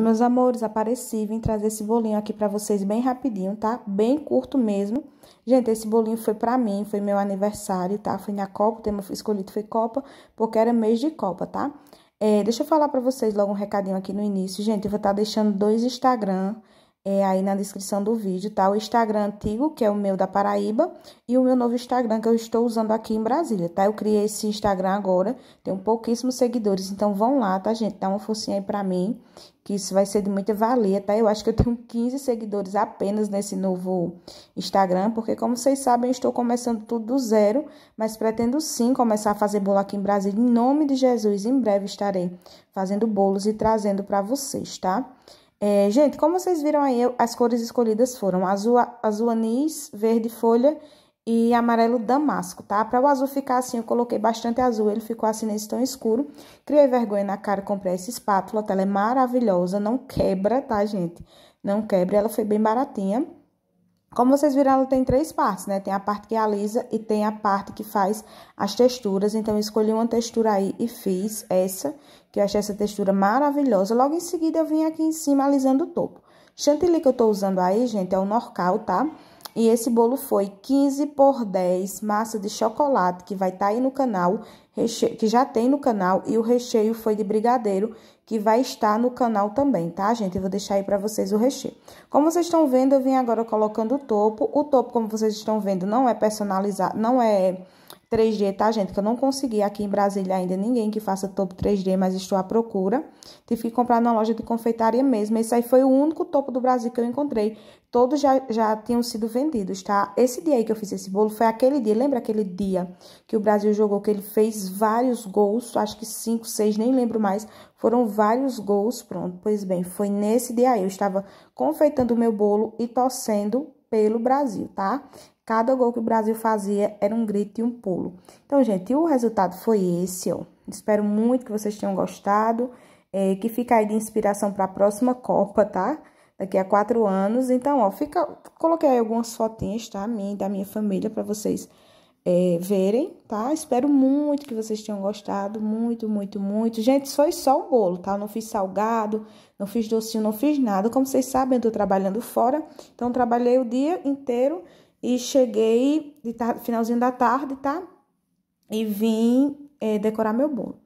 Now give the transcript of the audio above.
meus amores, apareci, vim trazer esse bolinho aqui para vocês bem rapidinho, tá? Bem curto mesmo. Gente, esse bolinho foi para mim, foi meu aniversário, tá? Foi na Copa, o tema escolhido foi Copa, porque era mês de Copa, tá? É, deixa eu falar para vocês logo um recadinho aqui no início. Gente, eu vou estar tá deixando dois Instagram é, aí na descrição do vídeo, tá? O Instagram antigo, que é o meu da Paraíba, e o meu novo Instagram que eu estou usando aqui em Brasília, tá? Eu criei esse Instagram agora, tenho pouquíssimos seguidores, então vão lá, tá, gente? Dá uma forcinha aí pra mim, que isso vai ser de muita valia, tá? Eu acho que eu tenho 15 seguidores apenas nesse novo Instagram, porque como vocês sabem, eu estou começando tudo do zero, mas pretendo sim começar a fazer bolo aqui em Brasília, em nome de Jesus, em breve estarei fazendo bolos e trazendo para vocês, tá? Tá? É, gente, como vocês viram aí, as cores escolhidas foram azul, azul anis, verde folha e amarelo damasco, tá? Para o azul ficar assim, eu coloquei bastante azul, ele ficou assim nesse tom escuro. Criei vergonha na cara, comprei essa espátula, tá? ela é maravilhosa, não quebra, tá, gente? Não quebra, ela foi bem baratinha. Como vocês viram, ela tem três partes, né? Tem a parte que é alisa e tem a parte que faz as texturas. Então, eu escolhi uma textura aí e fiz essa, que eu achei essa textura maravilhosa. Logo em seguida, eu vim aqui em cima alisando o topo. Chantilly que eu tô usando aí, gente, é o Norcal, tá? E esse bolo foi 15 por 10 massa de chocolate, que vai estar tá aí no canal, que já tem no canal, e o recheio foi de brigadeiro, que vai estar no canal também, tá, gente? Eu vou deixar aí para vocês o recheio. Como vocês estão vendo, eu vim agora colocando o topo. O topo, como vocês estão vendo, não é personalizado, não é 3D, tá, gente? Que eu não consegui aqui em Brasília ainda ninguém que faça topo 3D, mas estou à procura. Tive que comprar na loja de confeitaria mesmo. Esse aí foi o único topo do Brasil que eu encontrei. Todos já, já tinham sido vendidos, tá? Esse dia aí que eu fiz esse bolo foi aquele dia. Lembra aquele dia que o Brasil jogou, que ele fez vários gols? Acho que cinco, seis, nem lembro mais. Foram vários gols, pronto. Pois bem, foi nesse dia aí. Eu estava confeitando o meu bolo e torcendo pelo Brasil, tá? Cada gol que o Brasil fazia era um grito e um pulo. Então, gente, o resultado foi esse, ó. Espero muito que vocês tenham gostado. É, que fica aí de inspiração para a próxima Copa, tá? Daqui a quatro anos. Então, ó, fica, coloquei aí algumas fotinhas, tá? Minha e da minha família para vocês é, verem, tá? Espero muito que vocês tenham gostado. Muito, muito, muito. Gente, foi só o bolo, tá? não fiz salgado, não fiz docinho, não fiz nada. Como vocês sabem, eu tô trabalhando fora. Então, trabalhei o dia inteiro e cheguei de finalzinho da tarde, tá? E vim é, decorar meu bolo.